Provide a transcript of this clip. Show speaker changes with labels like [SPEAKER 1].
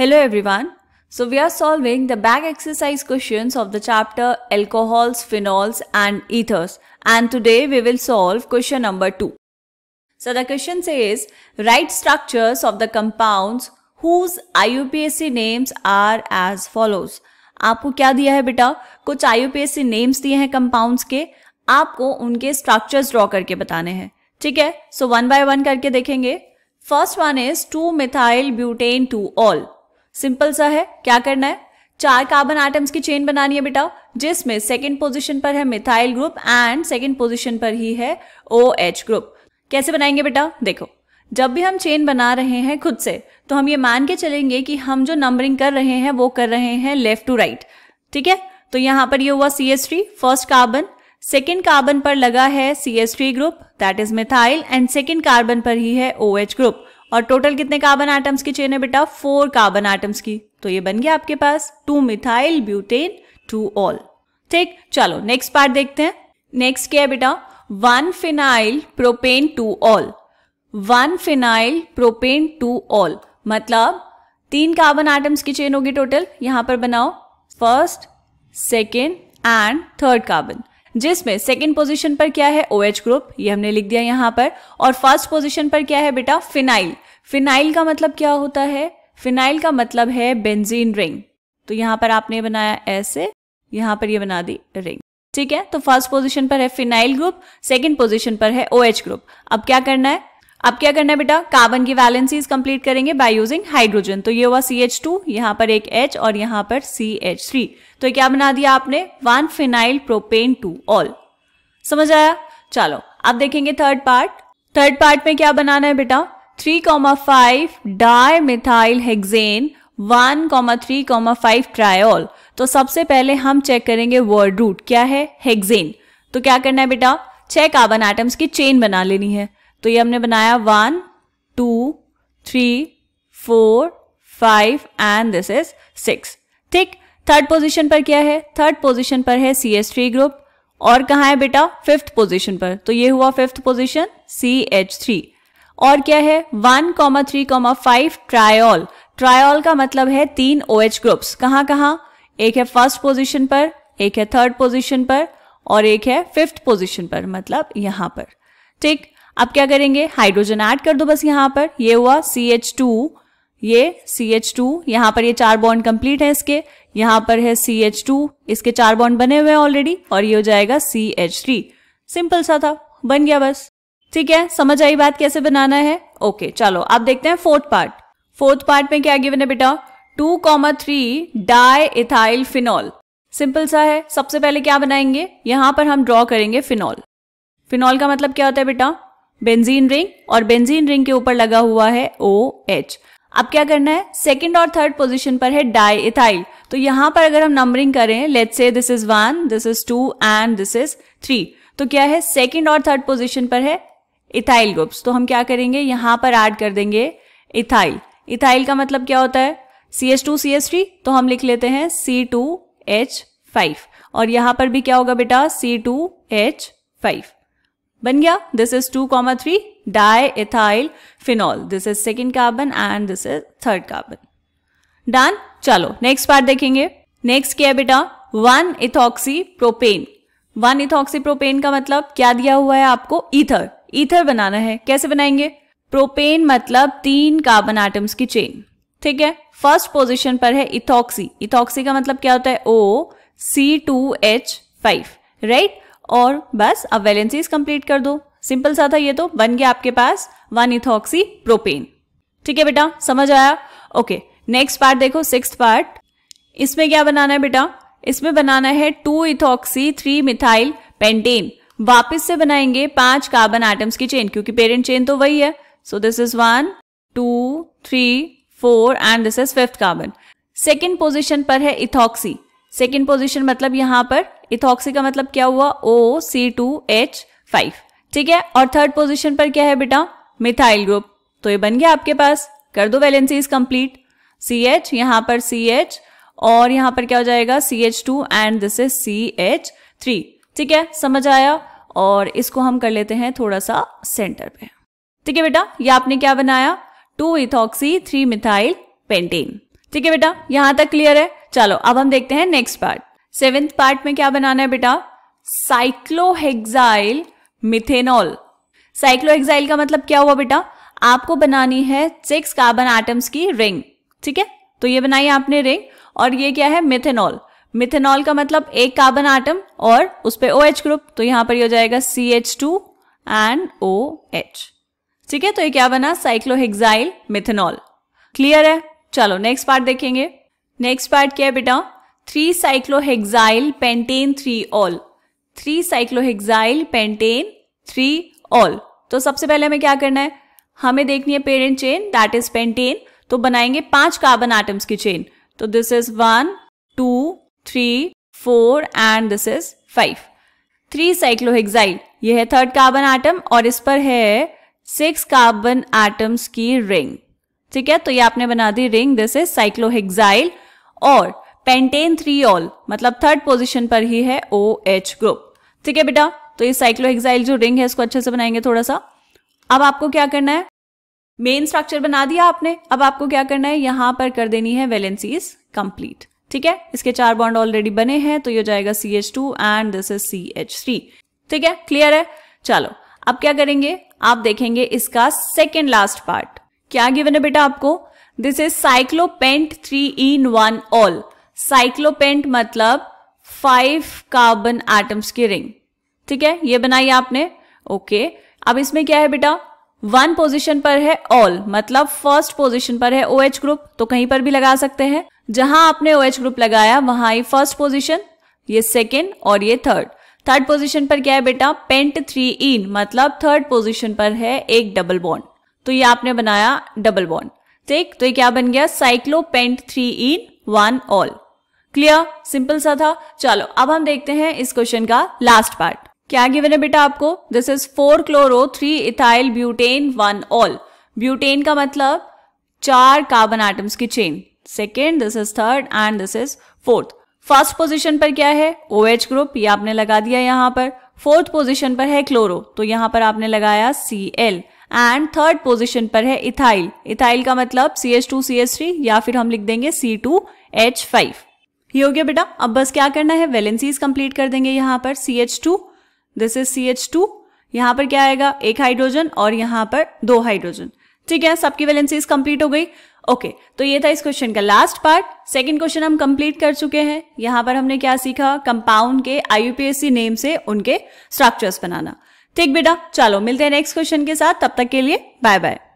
[SPEAKER 1] Hello everyone. So we are solving the back exercise questions of the chapter alcohols, phenols and ethers. And today we will solve question number 2. So the question says write structures of the compounds whose IUPAC names are as follows. आपको क्या दिया है बेटा कुछ IUPAC names दिए हैं compounds के आपको उनके structures draw करके बताने हैं ठीक है सो वन बाय वन करके देखेंगे first one is two methyl butane two ol simple सा है क्या करना है चार कार्बन आइटम्स की चेन बनानी है बेटा जिसमें सेकेंड पोजिशन पर है methyl group and second position पर ही है ओ एच ग्रुप कैसे बनाएंगे बेटा देखो जब भी हम चेन बना रहे हैं खुद से तो हम ये मान के चलेंगे कि हम जो नंबरिंग कर रहे हैं वो कर रहे हैं लेफ्ट टू राइट ठीक है तो यहाँ पर ये हुआ C S three first carbon second carbon पर लगा है C S three group that is methyl and second carbon पर ही है ओ एच ग्रुप और टोटल कितने कार्बन आइटम्स की चेन है बेटा फोर कार्बन आइटम्स की तो ये बन गया आपके पास two methyl butane two ol ठीक चलो नेक्स्ट पार्ट देखते हैं नेक्स्ट क्या है बेटा one phenyl propane two ol one phenyl propane two ol मतलब तीन कार्बन आइटम्स की चेन होगी टोटल यहां पर बनाओ first second and third carbon जिसमें सेकेंड पोजिशन पर क्या है ओ OH ग्रुप ये हमने लिख दिया यहां पर और फर्स्ट पोजिशन पर क्या है बेटा फिनाइल फिनाइल का मतलब क्या होता है फिनाइल का मतलब है बेंजीन रिंग तो यहां पर आपने बनाया ऐसे यहां पर ये बना दी रिंग ठीक है तो फर्स्ट पोजीशन पर है फिनाइल ग्रुप सेकेंड पोजीशन पर है ओ OH ग्रुप अब क्या करना है अब क्या करना है बेटा कार्बन की वैलेंसीज कंप्लीट करेंगे बाय यूजिंग हाइड्रोजन तो ये हुआ सी एच टू यहां पर एक एच और यहां पर सी एच थ्री तो क्या बना दिया आपने one phenyl propane two ol समझ आया चलो अब देखेंगे थर्ड पार्ट थर्ड पार्ट में क्या बनाना है बेटा three comma five di methyl hexane one comma three comma five triol तो सबसे पहले हम चेक करेंगे वर्ड रूट क्या है हेक्सेन तो क्या करना है बेटा छह कार्बन आइटम्स की चेन बना लेनी है तो ये हमने बनाया one two three four five and this is six ठीक थर्ड पोजीशन पर क्या है थर्ड पोजीशन पर है सी एच थ्री ग्रुप और कहा है बेटा फिफ्थ पोजीशन पर तो ये हुआ fifth position C H three और क्या है one comma three comma five triol triol का मतलब है तीन ओ एच ग्रुप्स कहाँ कहाँ एक है फर्स्ट पोजीशन पर एक है थर्ड पोजीशन पर और एक है फिफ्थ पोजीशन पर मतलब यहां पर ठीक अब क्या करेंगे हाइड्रोजन ऐड कर दो बस यहां पर ये हुआ सी एच टू ये सी एच टू यहां पर ये चार बॉन्ड कंप्लीट है इसके यहां पर है सी एच टू इसके चार बॉन्ड बने हुए हैं ऑलरेडी और ये हो जाएगा सी एच थ्री सिंपल सा था बन गया बस ठीक है समझ आई बात कैसे बनाना है ओके चलो आप देखते हैं फोर्थ पार्ट फोर्थ पार्ट में क्या गिवन है बेटा two comma three di ethyl phenol simple सा है सबसे पहले क्या बनाएंगे यहां पर हम ड्रॉ करेंगे फिनॉल फिनॉल का मतलब क्या होता है बेटा बेंजीन रिंग और बेंजीन रिंग के ऊपर लगा हुआ है ओ एच अब क्या करना है सेकेंड और थर्ड पोजिशन पर है डाई इथाइल तो यहां पर अगर हम नंबरिंग करें let say this is one this is two and this is three तो क्या है सेकेंड और थर्ड पोजिशन पर है इथाइल ग्रुप्स तो हम क्या करेंगे यहां पर एड कर देंगे इथाइल इथाइल का मतलब क्या होता है C S two C S three तो हम लिख लेते हैं सी टू एच फाइव और यहां पर भी क्या होगा बेटा सी टू एच फाइव बन गया this is two comma three di ethyl phenol this is second carbon and this is third carbon done चलो नेक्स्ट पार्ट देखेंगे नेक्स्ट क्या बेटा one ethoxy propane one ethoxy propane का मतलब क्या दिया हुआ है आपको ईथर ईथर बनाना है कैसे बनाएंगे प्रोपेन मतलब तीन कार्बन एटम्स की चेन ठीक है फर्स्ट पोजीशन पर है इथॉक्सी इथॉक्सी का मतलब क्या होता है O C two H five right और बस अब वैलेंसीज कंप्लीट कर दो सिंपल सा था ये तो बन गया आपके पास वन इथॉक्सी प्रोपेन ठीक है बेटा समझ आया ओके नेक्स्ट पार्ट देखो सिक्स पार्ट इसमें क्या बनाना है बेटा इसमें बनाना है two ethoxy three methyl pentane वापस से बनाएंगे पांच कार्बन आइटम्स की चेन क्योंकि पेरेंट चेन तो वही है so this is one two three four and this is fifth carbon second position पर है इथॉक्सी सेकेंड पोजिशन मतलब यहां पर इथॉक्सी का मतलब क्या हुआ O C two H five ठीक है और थर्ड पोजिशन पर क्या है बेटा मिथाइल ग्रुप तो ये बन गया आपके पास कर दो वैलेंसीज कंप्लीट सी एच यहां पर सी एच और यहां पर क्या हो जाएगा C H two and this is C H three ठीक है समझ आया और इसको हम कर लेते हैं थोड़ा सा सेंटर पे ठीक है बेटा ये आपने क्या बनाया two ethoxy three methyl pentane ठीक है बेटा यहां तक क्लियर है चलो अब हम देखते हैं नेक्स्ट पार्ट सेवेंथ पार्ट में क्या बनाना है बेटा साइक्लोहेक्साइल मिथेनॉल साइक्लोहेक्साइल का मतलब क्या हुआ बेटा आपको बनानी है सिक्स कार्बन एटम्स की रिंग ठीक है तो ये बनाई आपने रिंग और ये क्या है मिथेनॉल मिथेनॉल का मतलब एक कार्बन आइटम और उस पर ओ OH ग्रुप तो यहां पर ये हो जाएगा C H two and O H ठीक है तो ये क्या बना साइक्लोहेक्साइल मिथेनॉल क्लियर है चलो नेक्स्ट पार्ट देखेंगे नेक्स्ट पार्ट क्या है बेटा three cyclohexyl pentane three ol three cyclohexyl pentane three ol तो सबसे पहले हमें क्या करना है हमें देखनी है parent chain that is pentane तो बनाएंगे पांच कार्बन आइटम्स की चेन तो this is one two three four and this is five three cyclohexyl ये है थर्ड कार्बन आइटम और इस पर है सिक्स कार्बन एटम्स की रिंग ठीक है तो ये आपने बना दी रिंग दिस इज साइक्लोहेक्साइल और पेंटेन थ्रीऑल मतलब थर्ड पोजिशन पर ही है ओ एच ग्रुप ठीक है बेटा तो ये साइक्लोहेक्साइल जो रिंग है इसको अच्छे से बनाएंगे थोड़ा सा अब आपको क्या करना है मेन स्ट्रक्चर बना दिया आपने अब आपको क्या करना है यहां पर कर देनी है वेलेंसीज कंप्लीट ठीक है इसके चार बॉन्ड ऑलरेडी बने हैं तो ये जाएगा C H two and this is C H three ठीक है क्लियर है चलो अब क्या करेंगे आप देखेंगे इसका सेकेंड लास्ट पार्ट क्या गिवन है बेटा आपको this is cyclopent three en one ol cyclopent मतलब फाइव कार्बन एटम्स की रिंग ठीक है ये बनाई आपने ओके अब इसमें क्या है बेटा वन पोजीशन पर है ऑल मतलब फर्स्ट पोजीशन पर है ओ OH ग्रुप तो कहीं पर भी लगा सकते हैं जहां आपने ओ OH ग्रुप लगाया वहां ही फर्स्ट पोजीशन ये सेकेंड और ये थर्ड थर्ड पोजीशन पर क्या है बेटा पेंट थ्री इन मतलब थर्ड पोजीशन पर है एक डबल बॉन्ड तो ये आपने बनाया डबल बॉन्ड ठीक तो ये क्या बन गया cyclopent three en one ol clear simple सा था चलो अब हम देखते हैं इस क्वेश्चन का लास्ट पार्ट क्या गिवन है बेटा आपको this is four chloro three ethyl butane one ol butane का मतलब चार कार्बन आइटम्स की chain second this is third and this is fourth first position पर क्या है ओ OH ग्रुप ये आपने लगा दिया यहां पर फोर्थ पोजिशन पर है क्लोरो तो यहां पर आपने लगाया C L and third position पर है इथाइल इथाइल का मतलब C H two C H three या फिर हम लिख देंगे सी टू एच फाइव ये हो गया बेटा अब बस क्या करना है वेलेंसीज कंप्लीट कर देंगे यहां पर C H two this is C H two यहां पर क्या आएगा एक हाइड्रोजन और यहां पर दो हाइड्रोजन ठीक है सबकी वेलेंसीज कंप्लीट हो गई ओके okay, तो ये था इस क्वेश्चन का लास्ट पार्ट सेकंड क्वेश्चन हम कंप्लीट कर चुके हैं यहां पर हमने क्या सीखा कंपाउंड के आईयूपीएससी नेम से उनके स्ट्रक्चर्स बनाना ठीक बेटा चलो मिलते हैं नेक्स्ट क्वेश्चन के साथ तब तक के लिए बाय बाय